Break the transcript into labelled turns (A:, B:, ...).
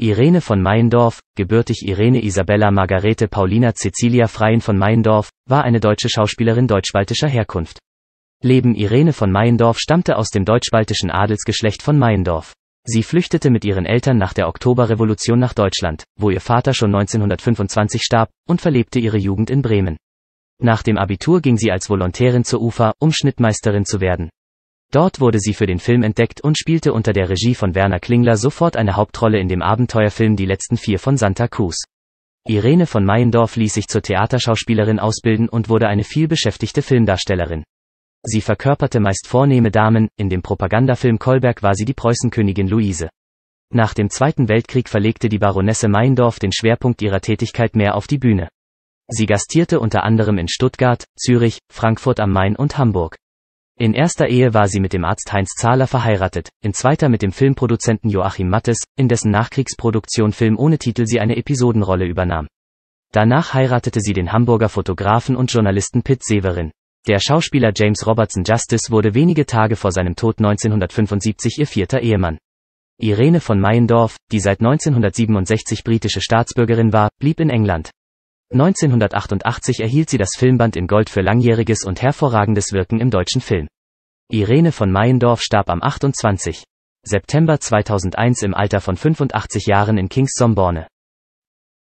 A: Irene von Meyendorf, gebürtig Irene Isabella Margarete Paulina Cecilia Freien von Meyendorf, war eine deutsche Schauspielerin deutschbaltischer Herkunft. Leben Irene von Meyendorf stammte aus dem deutschbaltischen Adelsgeschlecht von Meyendorf. Sie flüchtete mit ihren Eltern nach der Oktoberrevolution nach Deutschland, wo ihr Vater schon 1925 starb, und verlebte ihre Jugend in Bremen. Nach dem Abitur ging sie als Volontärin zur UFA, um Schnittmeisterin zu werden. Dort wurde sie für den Film entdeckt und spielte unter der Regie von Werner Klingler sofort eine Hauptrolle in dem Abenteuerfilm Die letzten vier von Santa Cruz. Irene von Meyendorf ließ sich zur Theaterschauspielerin ausbilden und wurde eine vielbeschäftigte Filmdarstellerin. Sie verkörperte meist vornehme Damen, in dem Propagandafilm Kolberg war sie die Preußenkönigin Luise. Nach dem Zweiten Weltkrieg verlegte die Baronesse Meyendorf den Schwerpunkt ihrer Tätigkeit mehr auf die Bühne. Sie gastierte unter anderem in Stuttgart, Zürich, Frankfurt am Main und Hamburg. In erster Ehe war sie mit dem Arzt Heinz Zahler verheiratet, in zweiter mit dem Filmproduzenten Joachim Mattes, in dessen Nachkriegsproduktion Film ohne Titel sie eine Episodenrolle übernahm. Danach heiratete sie den Hamburger Fotografen und Journalisten Pitt Severin. Der Schauspieler James Robertson Justice wurde wenige Tage vor seinem Tod 1975 ihr vierter Ehemann. Irene von Meyendorf, die seit 1967 britische Staatsbürgerin war, blieb in England. 1988 erhielt sie das Filmband in Gold für langjähriges und hervorragendes Wirken im deutschen Film. Irene von Meyendorf starb am 28. September 2001 im Alter von 85 Jahren in Kings Somborne.